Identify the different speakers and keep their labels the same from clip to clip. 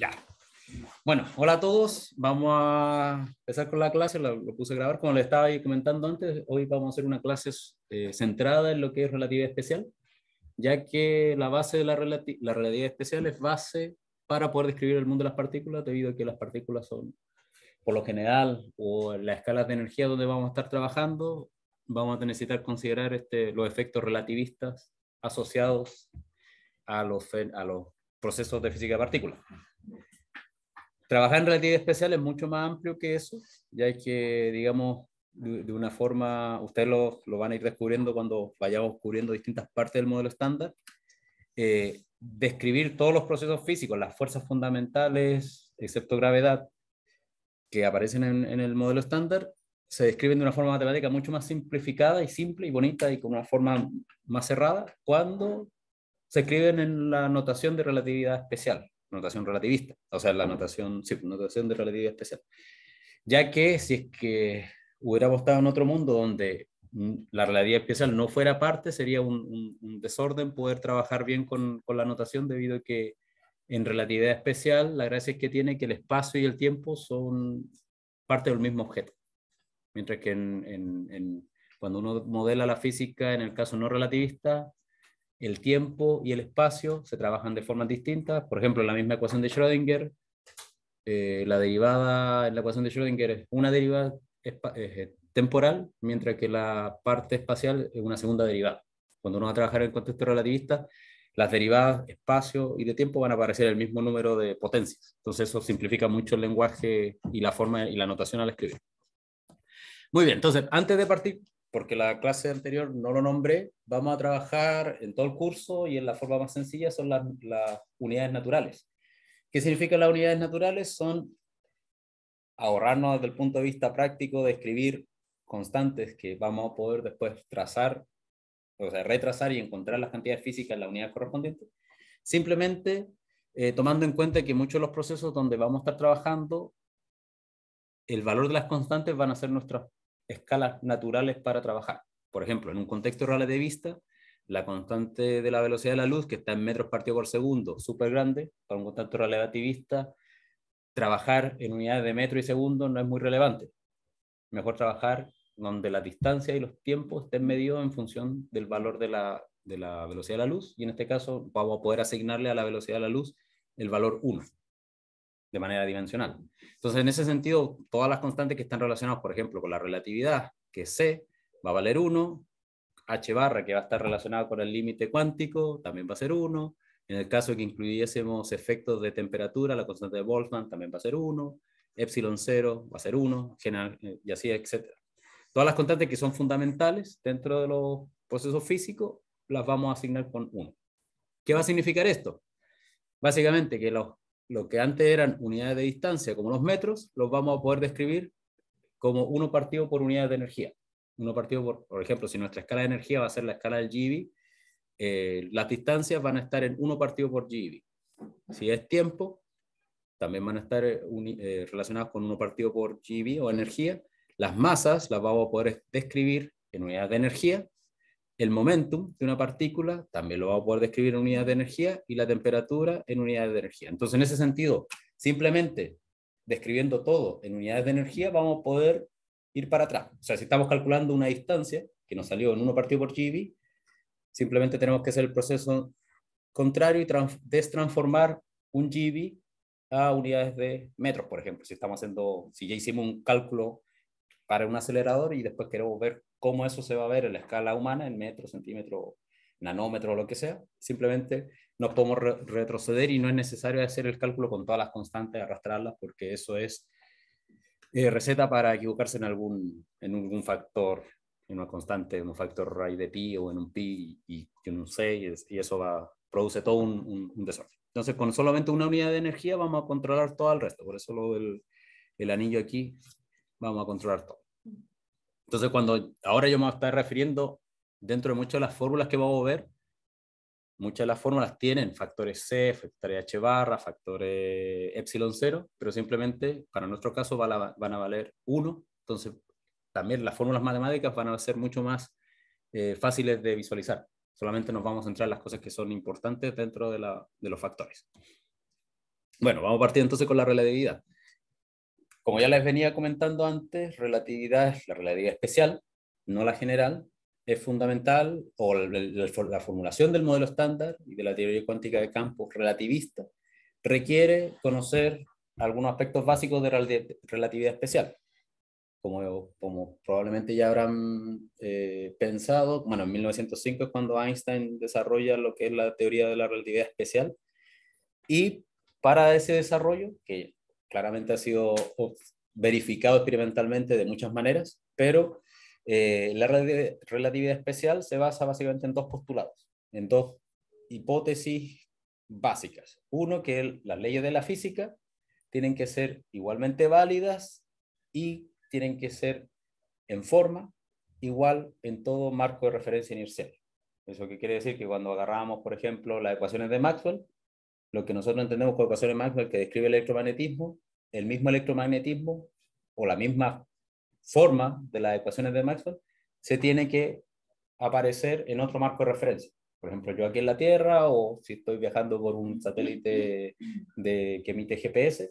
Speaker 1: Ya. Bueno, hola a todos. Vamos a empezar con la clase. Lo, puse a grabar. Como les estaba comentando antes, hoy vamos a hacer una clase eh, centrada en lo que es relatividad especial, ya que la base de la, relatividad especial es base para poder describir el mundo de las partículas, debido a que las partículas son, por lo general, o en las escalas de energía donde vamos a estar trabajando, vamos a necesitar considerar este, los efectos relativistas asociados a a los procesos de física de partículas trabajar en relatividad especial es mucho más amplio que eso, ya que, digamos, de, una forma, ustedes lo, van a ir descubriendo cuando vayamos cubriendo distintas partes del modelo estándar, eh, describir todos los procesos físicos, las fuerzas fundamentales, excepto gravedad, que aparecen en, en el modelo estándar, se describen de una forma matemática mucho más simplificada y simple y bonita y con una forma más cerrada cuando se escriben en la notación de relatividad especial, notación relativista, o sea, la notación, sí, notación de relatividad especial. Ya que si es que hubiéramos estado en otro mundo donde mm, la relatividad especial no fuera parte, sería un, desorden poder trabajar bien con, la notación debido a que en relatividad especial la gracia es que tiene que el espacio y el tiempo son parte del mismo objeto. Mientras que cuando uno modela la física en el caso no relativista, el tiempo y el espacio se trabajan de formas distintas. Por ejemplo, en la misma ecuación de Schrödinger, eh, la derivada en la ecuación de Schrödinger es una derivada eh, temporal, mientras que la parte espacial es una segunda derivada. Cuando uno va a trabajar en el contexto relativista, las derivadas espacio y de tiempo van a aparecer el mismo número de potencias. Entonces eso simplifica mucho el lenguaje y la forma y la notación al escribir. Muy bien, entonces antes de partir porque la clase anterior no lo nombré, vamos a trabajar en todo el curso y en la forma más sencilla son las, unidades naturales. ¿Qué significan las unidades naturales? Son ahorrarnos desde el punto de vista práctico de escribir constantes que vamos a poder después trazar, o sea, retrasar y encontrar las cantidades físicas en la unidad correspondiente. Simplemente eh, tomando en cuenta que muchos de los procesos donde vamos a estar trabajando, el valor de las constantes van a ser nuestras escalas naturales para trabajar. Por ejemplo, en un contexto relativista, la constante de la velocidad de la luz, que está en metros partido por segundo, súper grande, para un contexto relativista, trabajar en unidades de metro y segundo no es muy relevante. Mejor trabajar donde la distancia y los tiempos estén medidos en función del valor de la, de la velocidad de la luz, y en este caso vamos a poder asignarle a la velocidad de la luz el valor 1 de manera dimensional. Entonces, en ese sentido, todas las constantes que están relacionadas, por ejemplo, con la relatividad, que C va a valer 1, H barra, que va a estar relacionada con el límite cuántico, también va a ser 1. En el caso de que incluyésemos efectos de temperatura, la constante de Boltzmann también va a ser 1. Epsilon 0 va a ser 1, eh, y así, etc. Todas las constantes que son fundamentales dentro de los procesos físicos, las vamos a asignar con 1. ¿Qué va a significar esto? Básicamente que los lo que antes eran unidades de distancia, como los metros, los vamos a poder describir como uno partido por unidad de energía. Uno partido por, ejemplo, si nuestra escala de energía va a ser la escala del GeV, eh, las distancias van a estar en uno partido por GeV. Si es tiempo, también van a estar eh, eh, relacionadas con uno partido por GeV o energía. Las masas las vamos a poder describir en unidades de energía el momentum de una partícula también lo vamos a poder describir en unidades de energía y la temperatura en unidades de energía. Entonces, en ese sentido, simplemente describiendo todo en unidades de energía, vamos a poder ir para atrás. O sea, si estamos calculando una distancia que nos salió en 1 partido por GB, simplemente tenemos que hacer el proceso contrario y destransformar un GB a unidades de metros, por ejemplo. Si estamos haciendo, si ya hicimos un cálculo para un acelerador y después queremos ver cómo eso se va a ver en la escala humana, en metro, centímetro, nanómetro o lo que sea. Simplemente nos podemos retroceder y no es necesario hacer el cálculo con todas las constantes, arrastrarlas, porque eso es eh, receta para equivocarse en algún, en algún factor, en una constante, en un factor raíz de pi o en un pi y, en un sé y, eso va, produce todo un, un, desorden. Entonces, con solamente una unidad de energía vamos a controlar todo el resto, por eso lo el anillo aquí, vamos a controlar todo. Entonces, cuando ahora yo me voy a estar refiriendo dentro de muchas de las fórmulas que vamos a ver, muchas de las fórmulas tienen factores C, factores H barra, factores epsilon 0, pero simplemente para nuestro caso van a, valer 1. Entonces, también las fórmulas matemáticas van a ser mucho más eh, fáciles de visualizar. Solamente nos vamos a centrar en las cosas que son importantes dentro de, los factores. Bueno, vamos a partir entonces con la de vida. Como ya les venía comentando antes, relatividad la relatividad especial, no la general, es fundamental, o la formulación del modelo estándar y de la teoría cuántica de campos relativista requiere conocer algunos aspectos básicos de la relatividad especial. Como, probablemente ya habrán eh, pensado, bueno, en 1905 es cuando Einstein desarrolla lo que es la teoría de la relatividad especial. Y para ese desarrollo, que claramente ha sido verificado experimentalmente de muchas maneras, pero eh, la relatividad especial se basa básicamente en dos postulados, en dos hipótesis básicas. Uno, que las leyes de la física tienen que ser igualmente válidas y tienen que ser en forma igual en todo marco de referencia inercial. Eso quiere decir que cuando agarramos, por ejemplo, las ecuaciones de Maxwell, lo que nosotros entendemos con ecuaciones Maxwell que describe el electromagnetismo, el mismo electromagnetismo o la misma forma de las ecuaciones de Maxwell se tiene que aparecer en otro marco de referencia. Por ejemplo, yo aquí en la Tierra o si estoy viajando por un satélite de, que emite GPS,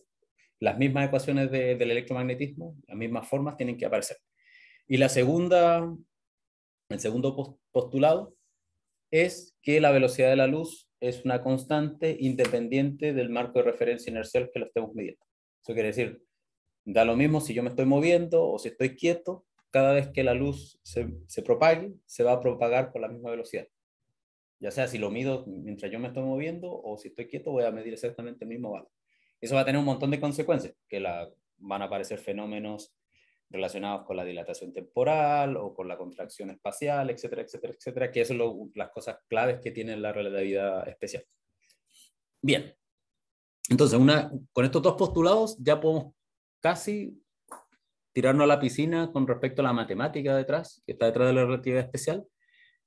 Speaker 1: las mismas ecuaciones del electromagnetismo, las mismas formas tienen que aparecer. Y la segunda, el segundo postulado es que la velocidad de la luz es una constante independiente del marco de referencia inercial que lo estemos midiendo. Eso quiere decir, da lo mismo si yo me estoy moviendo o si estoy quieto, cada vez que la luz se, se propague, se va a propagar con la misma velocidad. Ya sea si lo mido mientras yo me estoy moviendo o si estoy quieto, voy a medir exactamente el mismo valor. Eso va a tener un montón de consecuencias, que la, van a aparecer fenómenos relacionados con la dilatación temporal o con la contracción espacial, etcétera, etcétera, etcétera, que son las cosas claves que tiene la relatividad especial. Bien, entonces una, con estos dos postulados ya podemos casi tirarnos a la piscina con respecto a la matemática detrás, que está detrás de la relatividad especial,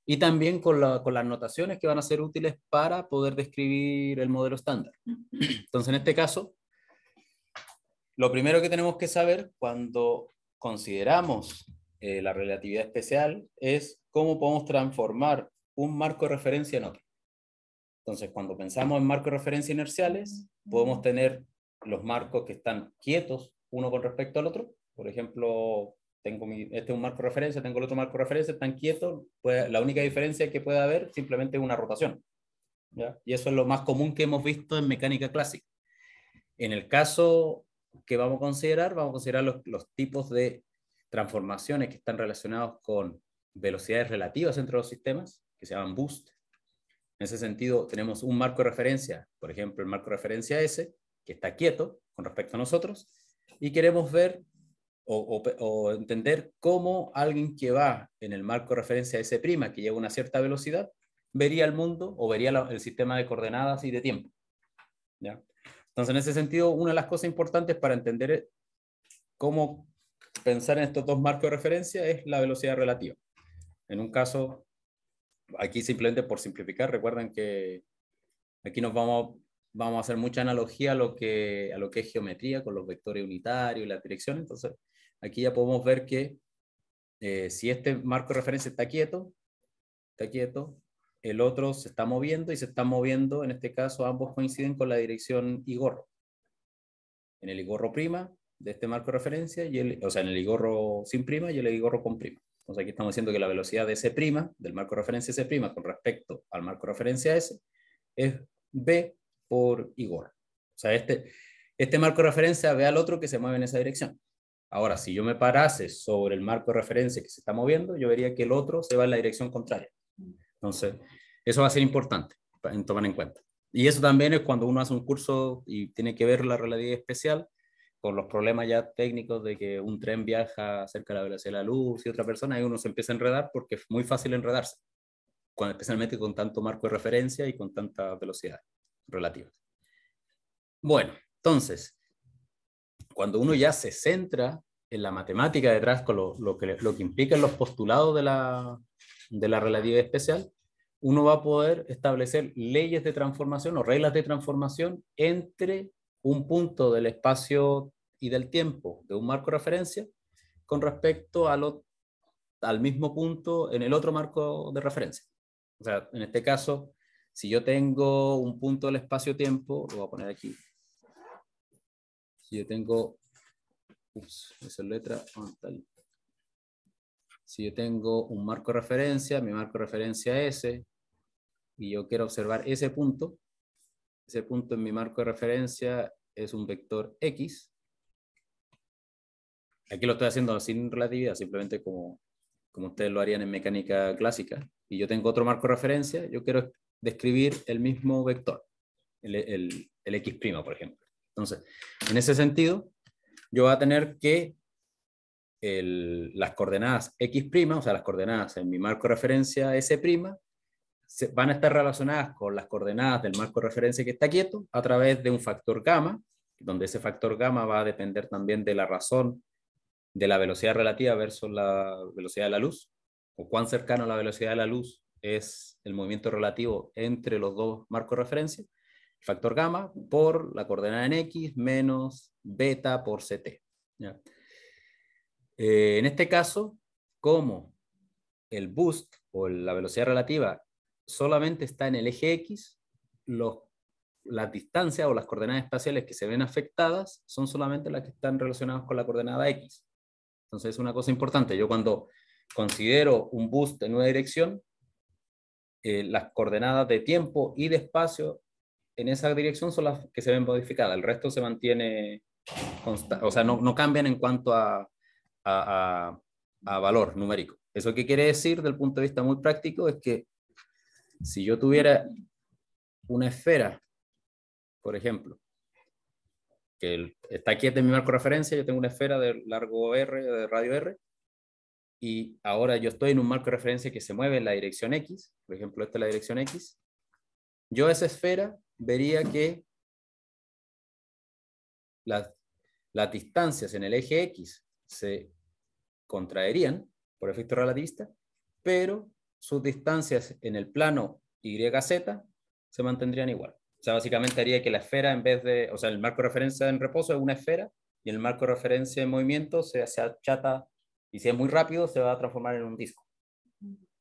Speaker 1: y también con, con las notaciones que van a ser útiles para poder describir el modelo estándar. Entonces, en este caso, lo primero que tenemos que saber cuando consideramos eh, la relatividad especial es cómo podemos transformar un marco de referencia en otro. Entonces, cuando pensamos en marcos de referencia inerciales, podemos tener los marcos que están quietos uno con respecto al otro. Por ejemplo, tengo este es un marco de referencia, tengo el otro marco de referencia, están quietos. Pues, la única diferencia que puede haber simplemente es una rotación. Y eso es lo más común que hemos visto en mecánica clásica. En el caso ¿qué vamos a considerar? Vamos a considerar los, tipos de transformaciones que están relacionados con velocidades relativas entre los sistemas, que se llaman boost. En ese sentido, tenemos un marco de referencia, por ejemplo, el marco de referencia S, que está quieto con respecto a nosotros, y queremos ver o, entender cómo alguien que va en el marco de referencia S', que lleva una cierta velocidad, vería el mundo o vería el sistema de coordenadas y de tiempo. ¿Ya? Entonces, en ese sentido, una de las cosas importantes para entender cómo pensar en estos dos marcos de referencia es la velocidad relativa. En un caso, aquí simplemente por simplificar, recuerden que aquí nos vamos, vamos a hacer mucha analogía a lo, que, a lo que es geometría con los vectores unitarios y la dirección. Entonces, aquí ya podemos ver que eh, si este marco de referencia está quieto, está quieto, el otro se está moviendo y se está moviendo, en este caso ambos coinciden con la dirección Igorro. En el Igorro prima de este marco de referencia, y o sea, en el Igorro sin prima y el Igorro con prima. Entonces aquí estamos diciendo que la velocidad de S' del marco de referencia S' con respecto al marco de referencia S es B por Igorro. O sea, este, este marco de referencia ve al otro que se mueve en esa dirección. Ahora, si yo me parase sobre el marco de referencia que se está moviendo, yo vería que el otro se va en la dirección contraria. Entonces, eso va a ser importante en tomar en cuenta. Y eso también es cuando uno hace un curso y tiene que ver la relatividad especial con los problemas ya técnicos de que un tren viaja cerca de la velocidad de la luz y otra persona, y uno se empieza a enredar porque es muy fácil enredarse, cuando especialmente con tanto marco de referencia y con tanta velocidad relativa. Bueno, entonces, cuando uno ya se centra en la matemática detrás, con lo, que, lo que implican los postulados de la, de la relatividad especial, uno va a poder establecer leyes de transformación o reglas de transformación entre un punto del espacio y del tiempo de un marco de referencia con respecto al mismo punto en el otro marco de referencia. O sea, en este caso, si yo tengo un punto del espacio-tiempo, lo voy a poner aquí. Si yo tengo, ups, esa letra, ¿dónde ah, si yo tengo un marco de referencia, mi marco de referencia es S, y yo quiero observar ese punto, ese punto en mi marco de referencia es un vector X. Aquí lo estoy haciendo sin relatividad, simplemente como, como ustedes lo harían en mecánica clásica. Y yo tengo otro marco de referencia, yo quiero describir el mismo vector, el, el, el X', por ejemplo. Entonces, en ese sentido, yo voy a tener que las coordenadas X', o sea, las coordenadas en mi marco de referencia S', se, van a estar relacionadas con las coordenadas del marco de referencia que está quieto a través de un factor gamma, donde ese factor gamma va a depender también de la razón de la velocidad relativa versus la velocidad de la luz, o cuán cercano a la velocidad de la luz es el movimiento relativo entre los dos marcos de referencia, factor gamma por la coordenada en X menos beta por CT. ¿ya? Eh, en este caso, como el boost o la velocidad relativa solamente está en el eje X, las distancias o las coordenadas espaciales que se ven afectadas son solamente las que están relacionadas con la coordenada X. Entonces es una cosa importante. Yo cuando considero un boost en una dirección, eh, las coordenadas de tiempo y de espacio en esa dirección son las que se ven modificadas. El resto se mantiene constante, o sea, no cambian en cuanto a, a, valor numérico. ¿Eso qué quiere decir del punto de vista muy práctico? Es que si yo tuviera una esfera, por ejemplo, que está aquí en este mi marco de referencia, yo tengo una esfera de largo R, de radio R, y ahora yo estoy en un marco de referencia que se mueve en la dirección X, por ejemplo, esta es la dirección X, yo esa esfera vería que las distancias en el eje X se contraerían por efecto relativista, pero sus distancias en el plano YZ se mantendrían igual. O sea, básicamente haría que la esfera, en vez de, o sea, el marco de referencia en reposo es una esfera y el marco de referencia en movimiento se, hace chata y si es muy rápido se va a transformar en un disco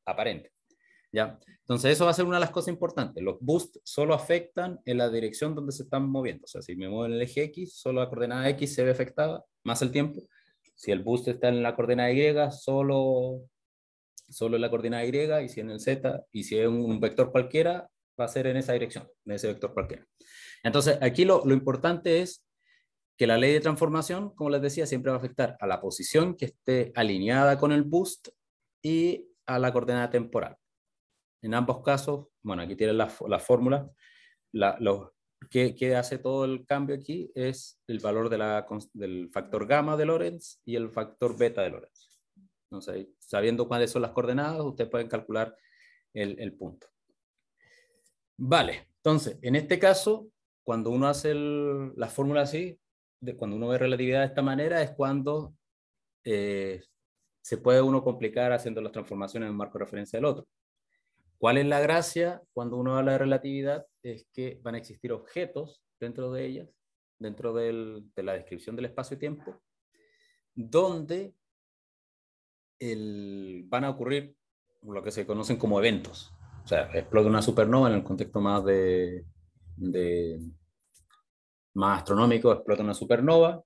Speaker 1: aparente. ¿Ya? Entonces eso va a ser una de las cosas importantes. Los boosts solo afectan en la dirección donde se están moviendo. O sea, si me muevo en el eje X, solo la coordenada X se ve afectada, más el tiempo, si el boost está en la coordenada Y, solo, en la coordenada Y, y si en el Z, y si es un vector cualquiera, va a ser en esa dirección, en ese vector cualquiera. Entonces, aquí lo, importante es que la ley de transformación, como les decía, siempre va a afectar a la posición que esté alineada con el boost y a la coordenada temporal. En ambos casos, bueno, aquí tienen la, fórmula, la, los, que, hace todo el cambio aquí es el valor de del factor gamma de Lorentz y el factor beta de Lorentz. Entonces, sabiendo cuáles son las coordenadas, ustedes pueden calcular el, punto. Vale, entonces, en este caso, cuando uno hace la fórmula así, de, cuando uno ve relatividad de esta manera, es cuando eh, se puede uno complicar haciendo las transformaciones en un marco de referencia del otro. ¿Cuál es la gracia cuando uno habla de relatividad? Es que van a existir objetos dentro de ellas, dentro de la descripción del espacio-tiempo, donde el, van a ocurrir lo que se conocen como eventos. O sea, explota una supernova en el contexto más de, de más astronómico, explota una supernova.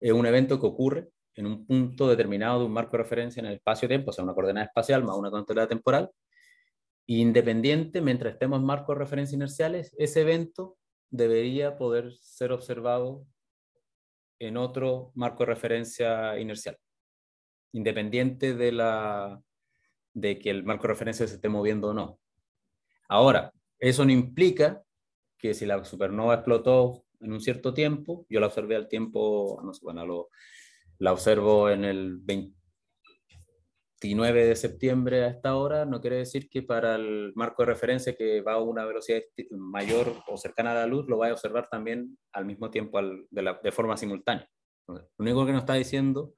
Speaker 1: Es un evento que ocurre en un punto determinado de un marco de referencia en el espacio-tiempo, o sea, una coordenada espacial más una coordenada temporal, independiente, mientras estemos en marcos de referencia inerciales, ese evento debería poder ser observado en otro marco de referencia inercial, independiente de, la, de que el marco de referencia se esté moviendo o no. Ahora, eso no implica que si la supernova explotó en un cierto tiempo, yo la observé al tiempo, no sé, bueno, lo, la observo en el 20, 29 de septiembre a esta hora, no quiere decir que para el marco de referencia que va a una velocidad mayor o cercana a la luz, lo vaya a observar también al mismo tiempo al, de, la, de, forma simultánea. Lo único que nos está diciendo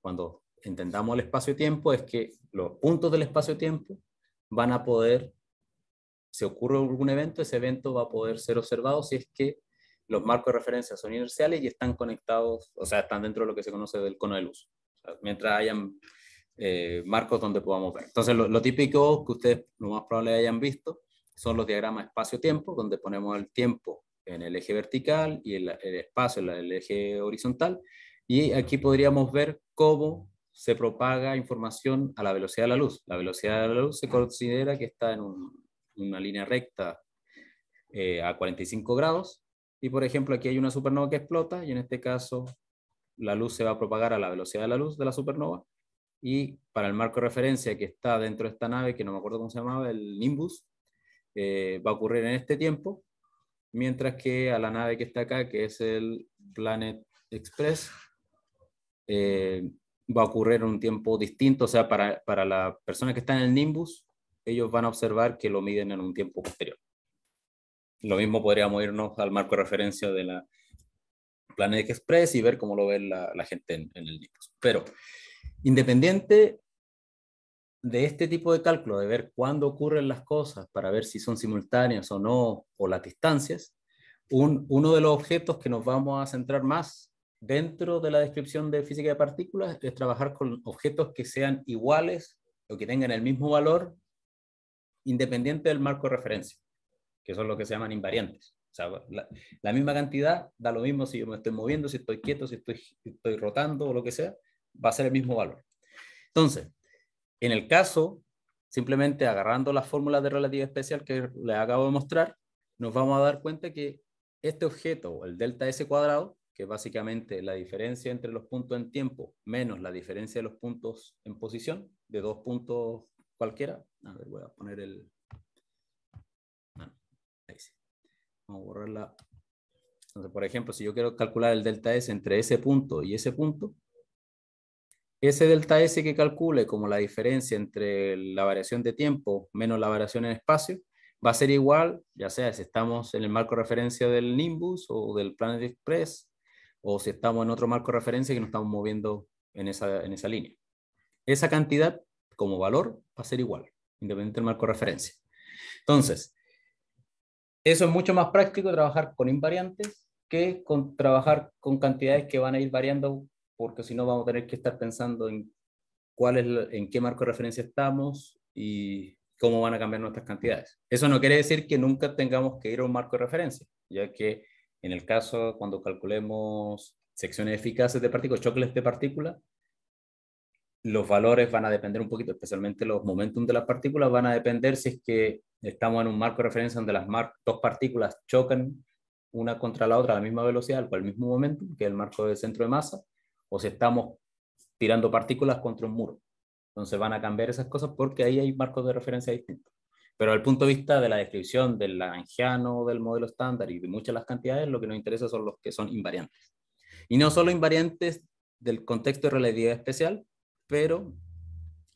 Speaker 1: cuando entendamos el espacio-tiempo es que los puntos del espacio-tiempo van a poder, si ocurre algún evento, ese evento va a poder ser observado si es que los marcos de referencia son inerciales y están conectados, o sea, están dentro de lo que se conoce del cono de luz. mientras hayan eh, marcos donde podamos ver. Entonces, lo, típico que ustedes lo más probable hayan visto son los diagramas espacio-tiempo, donde ponemos el tiempo en el eje vertical y el, espacio en el eje horizontal. Y aquí podríamos ver cómo se propaga información a la velocidad de la luz. La velocidad de la luz se considera que está en una línea recta eh, a 45 grados. Y por ejemplo, aquí hay una supernova que explota y en este caso la luz se va a propagar a la velocidad de la luz de la supernova y para el marco de referencia que está dentro de esta nave, que no me acuerdo cómo se llamaba, el Nimbus, eh, va a ocurrir en este tiempo, mientras que a la nave que está acá, que es el Planet Express, eh, va a ocurrir en un tiempo distinto, o sea, para, para las personas que está en el Nimbus, ellos van a observar que lo miden en un tiempo posterior. Lo mismo podríamos irnos al marco de referencia de la Planet Express y ver cómo lo ve la, gente en, en el Nimbus. Pero Independiente de este tipo de cálculo, de ver cuándo ocurren las cosas para ver si son simultáneas o no, o las distancias, uno de los objetos que nos vamos a centrar más dentro de la descripción de física de partículas es trabajar con objetos que sean iguales o que tengan el mismo valor independiente del marco de referencia, que son lo que se llaman invariantes. O sea, la, misma cantidad da lo mismo si yo me estoy moviendo, si estoy quieto, si estoy, estoy rotando o lo que sea va a ser el mismo valor. Entonces, en el caso, simplemente agarrando las fórmulas de relatividad especial que les acabo de mostrar, nos vamos a dar cuenta que este objeto, el delta S cuadrado, que es básicamente la diferencia entre los puntos en tiempo menos la diferencia de los puntos en posición, de dos puntos cualquiera. A ver, voy a poner el... Ah, ahí sí. Vamos a borrarla. Entonces, por ejemplo, si yo quiero calcular el delta S entre ese punto y ese punto, ese delta S que calcule como la diferencia entre la variación de tiempo menos la variación en espacio, va a ser igual, ya sea si estamos en el marco de referencia del Nimbus o del Planet Express, o si estamos en otro marco de referencia que nos estamos moviendo en esa, en esa línea. Esa cantidad como valor va a ser igual, independiente del marco de referencia. Entonces, eso es mucho más práctico trabajar con invariantes que con trabajar con cantidades que van a ir variando porque si no vamos a tener que estar pensando en, cuál en qué marco de referencia estamos y cómo van a cambiar nuestras cantidades. Eso no quiere decir que nunca tengamos que ir a un marco de referencia, ya que en el caso cuando calculemos secciones eficaces de partículas, choques de partículas, los valores van a depender un poquito, especialmente los momentum de las partículas van a depender si es que estamos en un marco de referencia donde las dos partículas chocan una contra la otra a la misma velocidad, o al mismo momento, que el marco del centro de masa, o si estamos tirando partículas contra un muro. Entonces van a cambiar esas cosas porque ahí hay marcos de referencia distintos. Pero desde el punto de vista de la descripción del Lagrangiano, del modelo estándar y de muchas de las cantidades, lo que nos interesa son los que son invariantes. Y no solo invariantes del contexto de relatividad especial, pero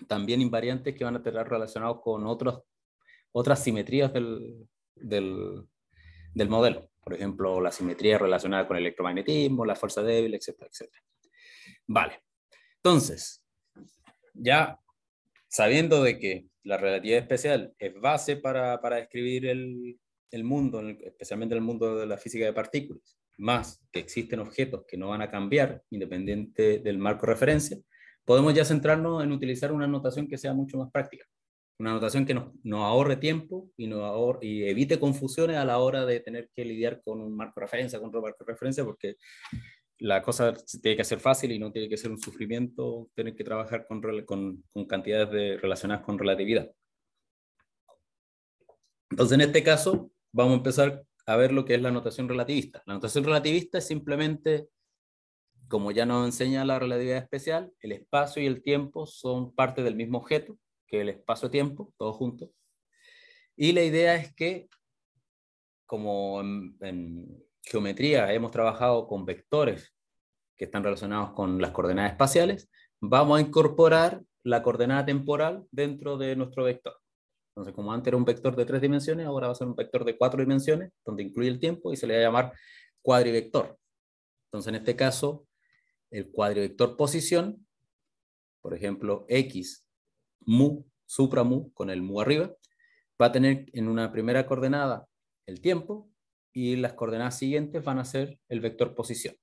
Speaker 1: también invariantes que van a estar relacionados con otras simetrías del, del modelo. Por ejemplo, la simetría relacionada con el electromagnetismo, la fuerza débil, etcétera, etcétera. Vale. Entonces, ya sabiendo de que la relatividad especial es base para, para describir el, el mundo, especialmente el mundo de la física de partículas, más que existen objetos que no van a cambiar independiente del marco de referencia, podemos ya centrarnos en utilizar una notación que sea mucho más práctica. Una notación que nos, ahorre tiempo y, nos y evite confusiones a la hora de tener que lidiar con un marco de referencia, con otro marco referencia, porque la cosa tiene que ser fácil y no tiene que ser un sufrimiento tener que trabajar con, con, cantidades de, relacionadas con relatividad. Entonces, en este caso, vamos a empezar a ver lo que es la notación relativista. La notación relativista es simplemente, como ya nos enseña la relatividad especial, el espacio y el tiempo son parte del mismo objeto, que el espacio-tiempo, todos juntos. Y la idea es que, como en geometría hemos trabajado con vectores que están relacionados con las coordenadas espaciales, vamos a incorporar la coordenada temporal dentro de nuestro vector. Entonces, como antes era un vector de tres dimensiones, ahora va a ser un vector de cuatro dimensiones, donde incluye el tiempo y se le va a llamar cuadrivector. Entonces, en este caso, el cuadrivector posición, por ejemplo, x mu, supra mu, con el mu arriba, va a tener en una primera coordenada el tiempo y las coordenadas siguientes van a ser el vector posición.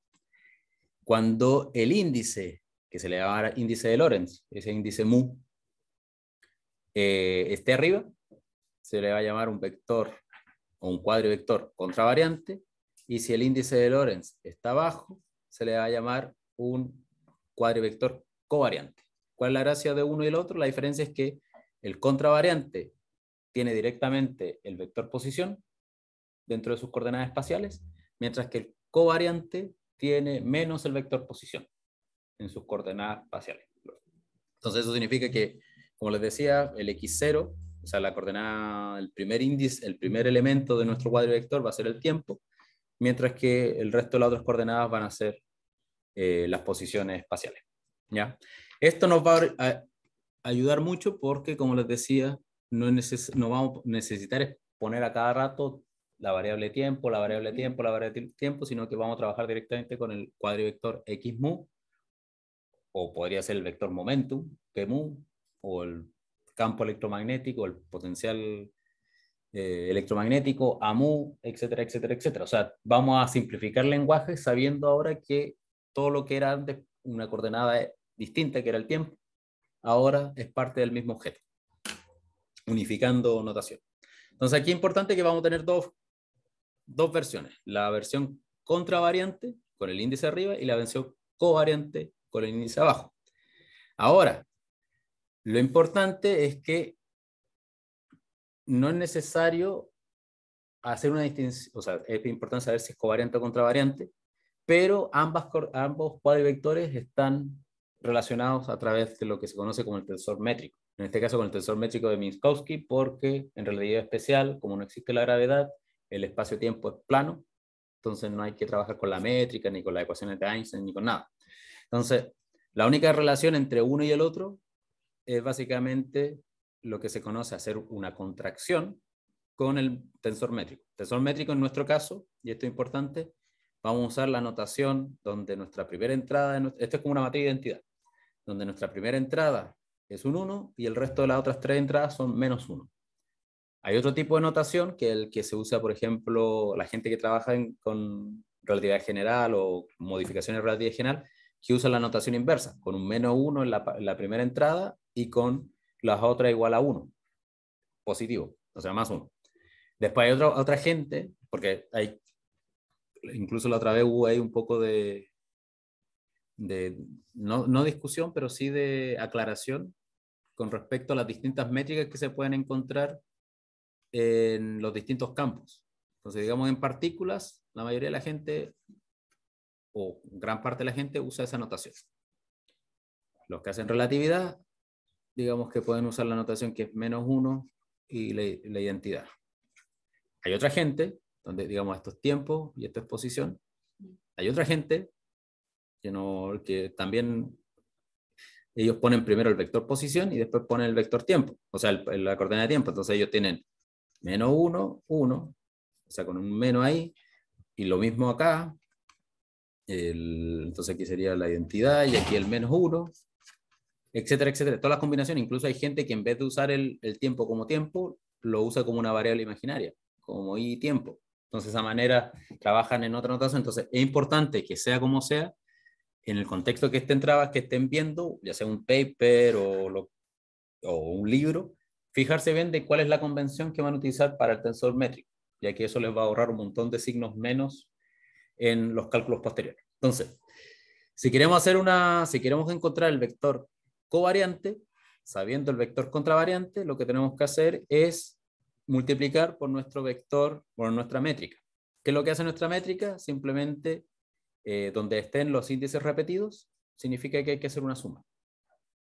Speaker 1: Cuando el índice, que se le llama índice de Lorentz, ese índice mu, eh, esté arriba, se le va a llamar un vector o un cuadrivector contravariante, y si el índice de Lorentz está abajo, se le va a llamar un cuadrivector covariante. ¿Cuál es la gracia de uno y el otro? La diferencia es que el contravariante tiene directamente el vector posición dentro de sus coordenadas espaciales, mientras que el covariante tiene menos el vector posición en sus coordenadas espaciales. Entonces eso significa que, como les decía, el x0, o sea, la coordenada, el primer índice, el primer elemento de nuestro vector va a ser el tiempo, mientras que el resto de las otras coordenadas van a ser eh, las posiciones espaciales. ¿ya? Esto nos va a, ayudar mucho porque, como les decía, no, no vamos a necesitar poner a cada rato la variable tiempo, la variable tiempo, la variable tiempo, sino que vamos a trabajar directamente con el cuadrivector x mu, o podría ser el vector momentum, p mu, o el campo electromagnético, el potencial eh, electromagnético, mu, etcétera, etcétera, etcétera. O sea, vamos a simplificar el lenguaje sabiendo ahora que todo lo que era antes una coordenada distinta, que era el tiempo, ahora es parte del mismo objeto, unificando notación. Entonces aquí es importante que vamos a tener dos dos versiones, la versión contravariante con el índice arriba y la versión covariante con el índice abajo. Ahora, lo importante es que no es necesario hacer una distinción, o sea, es importante saber si es covariante o contravariante, pero ambas, ambos cuadrivectores están relacionados a través de lo que se conoce como el tensor métrico. En este caso con el tensor métrico de Minkowski, porque en es especial, como no existe la gravedad, el espacio-tiempo es plano, entonces no hay que trabajar con la métrica, ni con las ecuaciones de Einstein, ni con nada. Entonces, la única relación entre uno y el otro es básicamente lo que se conoce hacer una contracción con el tensor métrico. Tensor métrico en nuestro caso, y esto es importante, vamos a usar la notación donde nuestra primera entrada, esto es como una matriz de identidad, donde nuestra primera entrada es un 1 y el resto de las otras tres entradas son menos 1. Hay otro tipo de notación que el que se usa, por ejemplo, la gente que trabaja en, con relatividad general o modificaciones de relatividad general, que usa la notación inversa, con un menos uno en la, primera entrada y con las otras igual a 1, positivo, o sea, más uno. Después hay otra otra gente, porque hay, incluso la otra vez hubo ahí un poco de, de no, no, discusión, pero sí de aclaración con respecto a las distintas métricas que se pueden encontrar en los distintos campos. Entonces, digamos, en partículas, la mayoría de la gente, o gran parte de la gente, usa esa notación. Los que hacen relatividad, digamos que pueden usar la notación que es menos uno y la, identidad. Hay otra gente, donde digamos estos tiempos y esto es posición. hay otra gente que, no, que también ellos ponen primero el vector posición y después ponen el vector tiempo, o sea, la coordenada de tiempo. Entonces ellos tienen menos 1, 1, o sea, con un menos ahí, y lo mismo acá, entonces aquí sería la identidad, y aquí el menos 1, etcétera, etcétera. Todas las combinaciones, incluso hay gente que en vez de usar el, tiempo como tiempo, lo usa como una variable imaginaria, como y tiempo. Entonces, de esa manera trabajan en otra notación. Entonces, es importante que sea como sea, en el contexto que estén trabas, que estén viendo, ya sea un paper o un libro, Fijarse bien de cuál es la convención que van a utilizar para el tensor métrico, ya que eso les va a ahorrar un montón de signos menos en los cálculos posteriores. Entonces, si queremos hacer una, si queremos encontrar el vector covariante, sabiendo el vector contravariante, lo que tenemos que hacer es multiplicar por nuestro vector, por nuestra métrica. ¿Qué es lo que hace nuestra métrica? Simplemente eh, donde estén los índices repetidos, significa que hay que hacer una suma.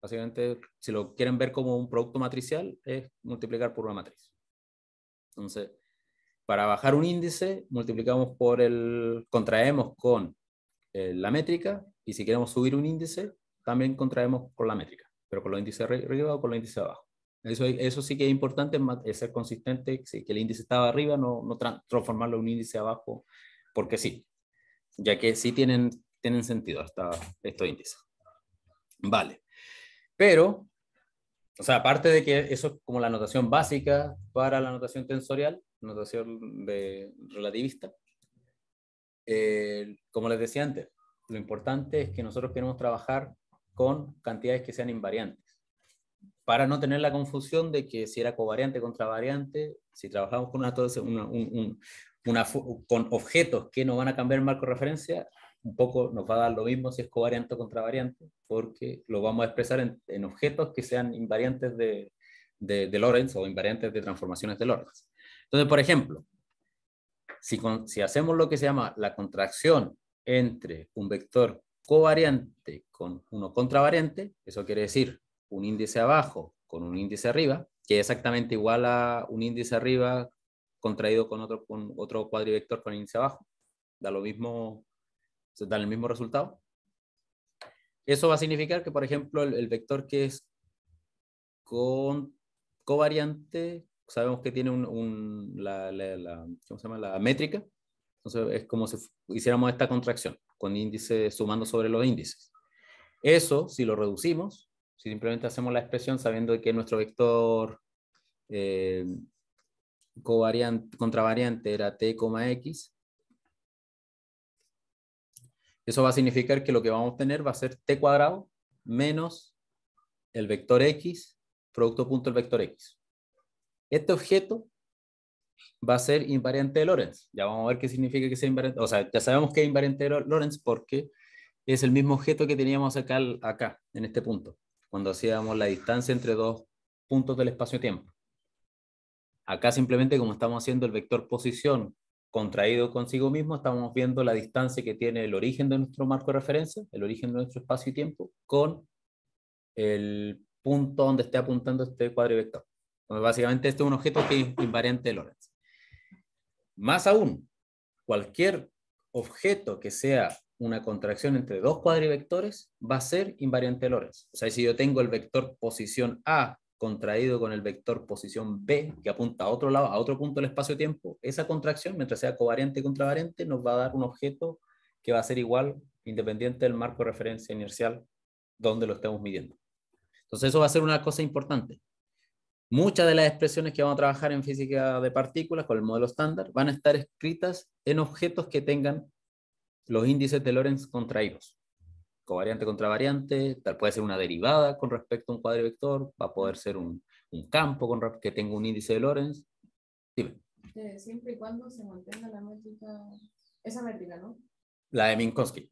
Speaker 1: Básicamente, si lo quieren ver como un producto matricial, es multiplicar por una matriz. Entonces, para bajar un índice, multiplicamos por el, contraemos con eh, la métrica, y si queremos subir un índice, también contraemos con la métrica, pero con los índices arriba o con los índices abajo. Eso, eso sí que es importante, es ser consistente, que el índice estaba arriba, no, no transformarlo en un índice abajo, porque sí, ya que sí tienen, tienen sentido hasta estos índices. Vale. Pero, o sea, aparte de que eso es como la notación básica para la notación tensorial, notación relativista, eh, como les decía antes, lo importante es que nosotros queremos trabajar con cantidades que sean invariantes, para no tener la confusión de que si era covariante contravariante si trabajamos con objetos que no van a cambiar el marco de referencia, un poco nos va a dar lo mismo si es covariante o contravariante, porque lo vamos a expresar en, objetos que sean invariantes de, de, Lorentz o invariantes de transformaciones de Lorentz. Entonces, por ejemplo, si, si hacemos lo que se llama la contracción entre un vector covariante con uno contravariante, eso quiere decir un índice abajo con un índice arriba, que es exactamente igual a un índice arriba contraído con otro, con otro cuadrivector con índice abajo. Da lo mismo se dan el mismo resultado. Eso va a significar que, por ejemplo, el, vector que es covariante, sabemos que tiene un, la, métrica, entonces es como si hiciéramos esta contracción con índice sumando sobre los índices. Eso, si lo reducimos, si simplemente hacemos la expresión sabiendo que nuestro vector eh, covariante, contravariante era t, x, eso va a significar que lo que vamos a obtener va a ser t cuadrado menos el vector x, producto punto del vector x. Este objeto va a ser invariante de Lorentz. Ya vamos a ver qué significa que sea invariante. O sea, ya sabemos que es invariante de Lorentz porque es el mismo objeto que teníamos acá, acá en este punto, cuando hacíamos la distancia entre dos puntos del espacio-tiempo. Acá simplemente como estamos haciendo el vector posición contraído consigo mismo, estamos viendo la distancia que tiene el origen de nuestro marco de referencia, el origen de nuestro espacio y tiempo, con el punto donde esté apuntando este cuadrivector. básicamente, este es un objeto que es invariante de Lorentz. Más aún, cualquier objeto que sea una contracción entre dos cuadrivectores va a ser invariante de Lorentz. O sea, si yo tengo el vector posición A contraído con el vector posición B, que apunta a otro lado, a otro punto del espacio-tiempo, esa contracción, mientras sea covariante y contravariante, nos va a dar un objeto que va a ser igual, independiente del marco de referencia inercial donde lo estemos midiendo. Entonces eso va a ser una cosa importante. Muchas de las expresiones que vamos a trabajar en física de partículas con el modelo estándar van a estar escritas en objetos que tengan los índices de Lorentz contraídos covariante contra variante, tal puede ser una derivada con respecto a un vector, va a poder ser un, campo con, que tenga un índice de Lorentz. Dime. siempre y cuando se mantenga la métrica, esa métrica, ¿no? La de Minkowski.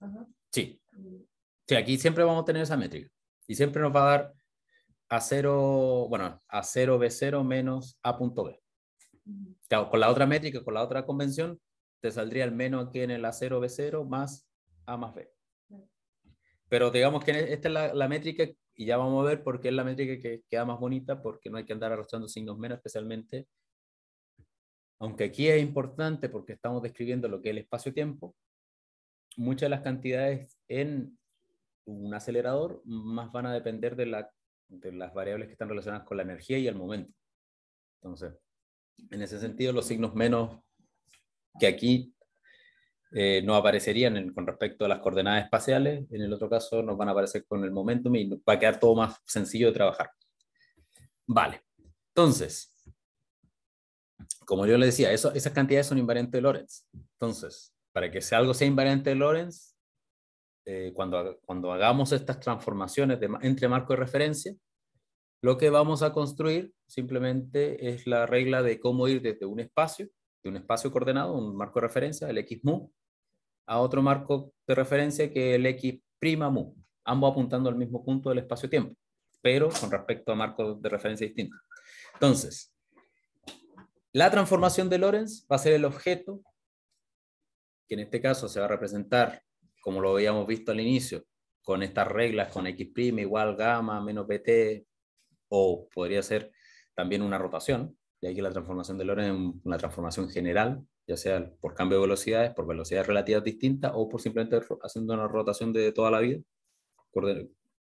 Speaker 1: Sí. Mm. Sí, aquí siempre vamos a tener esa métrica. Y siempre nos va a dar a 0, bueno, a 0 B0 menos A punto B. con la otra métrica, con la otra convención, te saldría el menos aquí en el A0 B0 más A más B. Pero digamos que e, esta es la, métrica, y ya vamos a ver por qué es la métrica que queda más bonita, porque no hay que andar arrastrando signos menos, especialmente. Aunque aquí es importante porque estamos describiendo lo que es el espacio-tiempo, muchas de las cantidades en un acelerador más van a depender de, de las variables que están relacionadas con la energía y el momento. Entonces, en ese sentido, los signos menos que aquí eh, no aparecerían con respecto a las coordenadas espaciales, en el otro caso nos van a aparecer con el momentum y va a quedar todo más sencillo de trabajar. Vale, entonces, como yo le decía, eso, esas cantidades son invariantes de Lorentz. Entonces, para que sea algo sea invariante de Lorentz, eh, cuando, cuando hagamos estas transformaciones entre marco de referencia, lo que vamos a construir simplemente es la regla de cómo ir desde un espacio, de un espacio coordenado, un marco de referencia, el X mu, a otro marco de referencia que el X' mu, ambos apuntando al mismo punto del espacio-tiempo, pero con respecto a marcos de referencia distintos. Entonces, la transformación de Lorentz va a ser el objeto, que en este caso se va a representar, como lo habíamos visto al inicio, con estas reglas, con x' igual gamma menos BT. o podría ser también una rotación, y aquí la transformación de Lorentz es una transformación general ya sea por cambio de velocidades, por velocidades relativas distintas o por simplemente haciendo una rotación de toda la vida,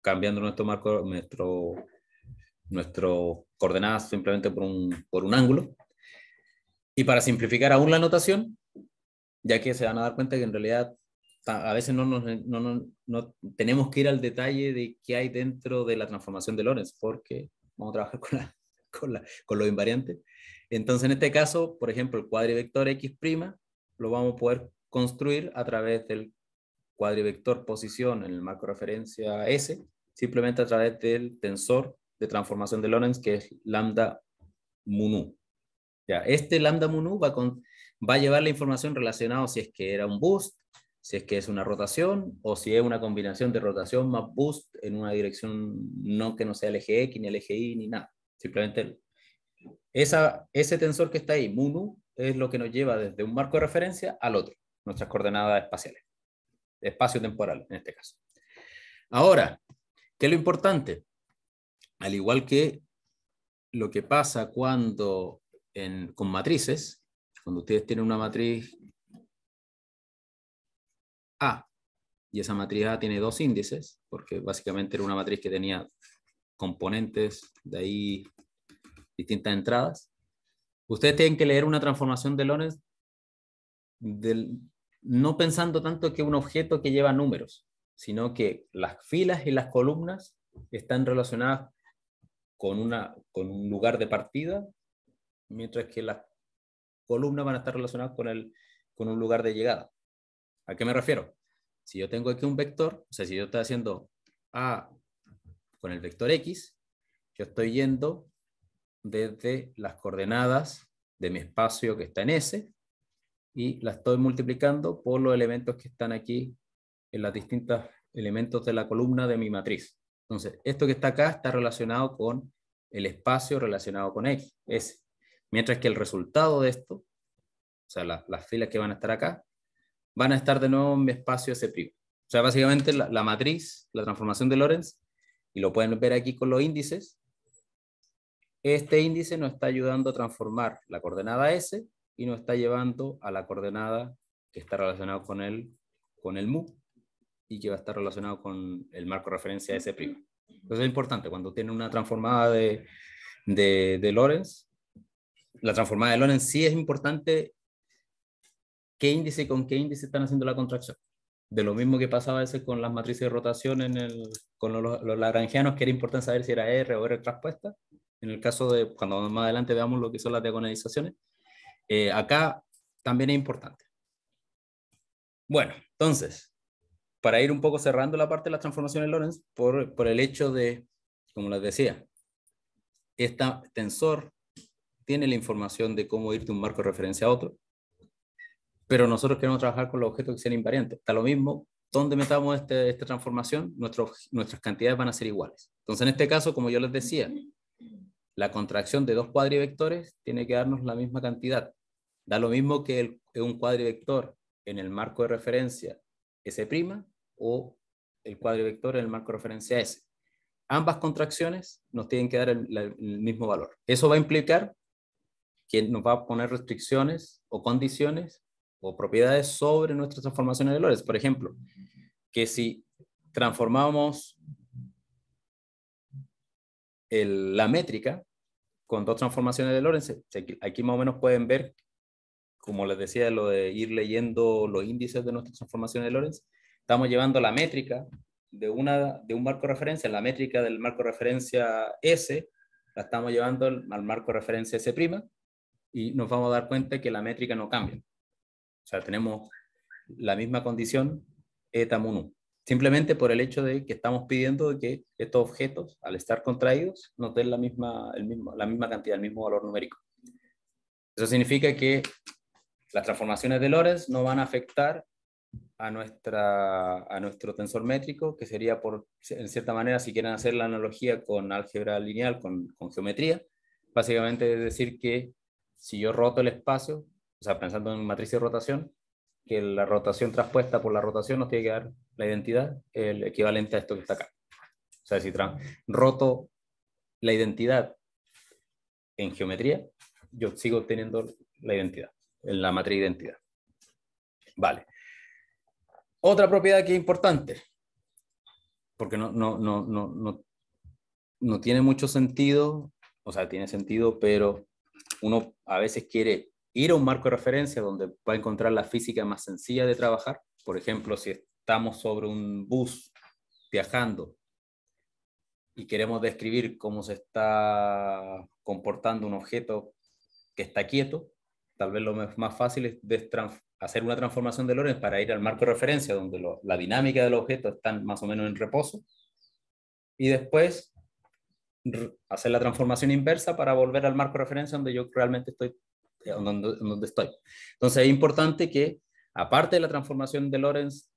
Speaker 1: cambiando nuestro marco, nuestro, nuestro coordenadas simplemente por un, ángulo. Y para simplificar aún la notación, ya que se van a dar cuenta que en realidad a veces no, no, no, no tenemos que ir al detalle de qué hay dentro de la transformación de Lorentz, porque vamos a trabajar con la con, la, con los Entonces, en este caso, por ejemplo, el cuadrivector X' lo vamos a poder construir a través del cuadrivector posición en el macro referencia S, simplemente a través del tensor de transformación de Lorentz, que es lambda mu Ya, este lambda mu va, con, va a llevar la información relacionada si es que era un boost, si es que es una rotación, o si es una combinación de rotación más boost en una dirección no que no sea el eje X, ni el eje Y, ni nada. Simplemente ese tensor que está ahí, MUNU, es lo que nos lleva desde un marco de referencia al otro, nuestras coordenadas espaciales, espacio-temporal en este caso. Ahora, ¿qué es lo importante? Al igual que lo que pasa cuando con matrices, cuando ustedes tienen una matriz A y esa matriz A tiene dos índices, porque básicamente era una matriz que tenía componentes, de ahí distintas entradas. Ustedes tienen que leer una transformación de Lorenz del, no pensando tanto que un objeto que lleva números, sino que las filas y las columnas están relacionadas con, una, con un lugar de partida, mientras que las columnas van a estar relacionadas con, el, con un lugar de llegada. ¿A qué me refiero? Si yo tengo aquí un vector, o sea, si yo estoy haciendo A con el vector X, yo estoy yendo desde las coordenadas de mi espacio que está en S y la estoy multiplicando por los elementos que están aquí en las distintas elementos de la columna de mi matriz. Entonces, esto que está acá está relacionado con el espacio relacionado con X, S. Mientras que el resultado de esto, o sea, las filas que van a estar acá, van a estar de nuevo en mi espacio S'. O sea, básicamente la, la matriz, la transformación de Lorentz, y lo pueden ver aquí con los índices, este índice nos está ayudando a transformar la coordenada S y nos está llevando a la coordenada que está relacionada con el, con el mu y que va a estar relacionado con el marco de referencia S'. Entonces es importante, cuando tiene una transformada de, de, de Lorentz, la transformada de Lorentz sí es importante qué índice con qué índice están haciendo la contracción de lo mismo que pasaba a con las matrices de rotación en el, con los, los, lagrangianos, que era importante saber si era R o R traspuesta, En el caso de, cuando más adelante veamos lo que son las diagonalizaciones, eh, acá también es importante. Bueno, entonces, para ir un poco cerrando la parte de las transformaciones Lorentz, por, por el hecho de, como les decía, este tensor tiene la información de cómo ir de un marco de referencia a otro, pero nosotros queremos trabajar con los objetos que sean invariantes. Está lo mismo, donde metamos este, esta transformación, nuestros nuestras cantidades van a ser iguales. Entonces, en este caso, como yo les decía, la contracción de dos cuadrivectores tiene que darnos la misma cantidad. Da lo mismo que, el, un cuadrivector en el marco de referencia S' o el cuadrivector en el marco de referencia S. Ambas contracciones nos tienen que dar el mismo valor. Eso va a implicar que nos va a poner restricciones o condiciones o propiedades sobre nuestras transformaciones de Lorentz. Por ejemplo, que si transformamos la métrica con dos transformaciones de Lorentz, aquí más o menos pueden ver, como les decía, lo de ir leyendo los índices de nuestras transformaciones de Lorentz, estamos llevando la métrica de, una, de un marco de referencia, la métrica del marco de referencia S, la estamos llevando al marco de referencia S', y nos vamos a dar cuenta que la métrica no cambia. O sea, tenemos la misma condición eta mu simplemente por el hecho de que estamos pidiendo que estos objetos, al estar contraídos, nos den la misma, el mismo, la misma cantidad, el mismo valor numérico. Eso significa que las transformaciones de Lorentz no van a afectar a, nuestra, a nuestro tensor métrico, que sería, por, en cierta manera, si quieren hacer la analogía con álgebra lineal, con, con geometría, básicamente es decir que si yo roto el espacio, o sea, pensando en matriz de rotación, que la rotación traspuesta por la rotación nos tiene que dar la identidad, el equivalente a esto que está acá. O sea, si roto la identidad en geometría, yo sigo obteniendo la identidad, en la matriz de identidad. Vale. Otra propiedad que es importante, porque no, no, no, no tiene mucho sentido, o sea, tiene sentido, pero uno a veces quiere ir a un marco de referencia donde va a encontrar la física más sencilla de trabajar. Por ejemplo, si estamos sobre un bus viajando y queremos describir cómo se está comportando un objeto que está quieto, tal vez lo más fácil es hacer una transformación de Lorentz para ir al marco de referencia, donde la dinámica del objeto está más o menos en reposo, y después hacer la transformación inversa para volver al marco de referencia donde yo realmente estoy eh, donde, estoy. Entonces es importante que, aparte de la transformación de Lorenz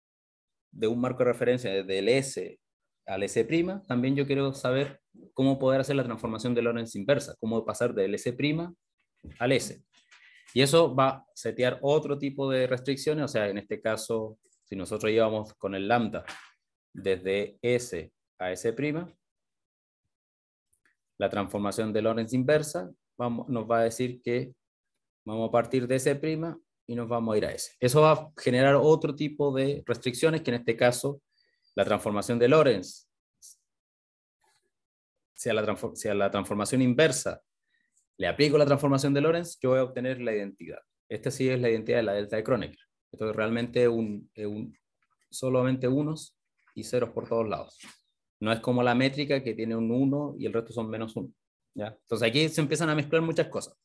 Speaker 1: de un marco de referencia desde el S al S', también yo quiero saber cómo poder hacer la transformación de Lorenz inversa, cómo pasar del S' al S. Y eso va a setear otro tipo de restricciones, o sea, en este caso, si nosotros íbamos con el lambda desde S a S', la transformación de Lorenz inversa vamos, nos va a decir que Vamos a partir de ese prima y nos vamos a ir a ese. Eso va a generar otro tipo de restricciones que en este caso la transformación de Lorentz Si la, la transformación inversa. Le aplico la transformación de Lorentz, yo voy a obtener la identidad. Esta sí es la identidad de la delta de Kronecker. es realmente un, solamente unos y ceros por todos lados. No es como la métrica que tiene un 1 y el resto son menos 1. Entonces aquí se empiezan a mezclar muchas cosas.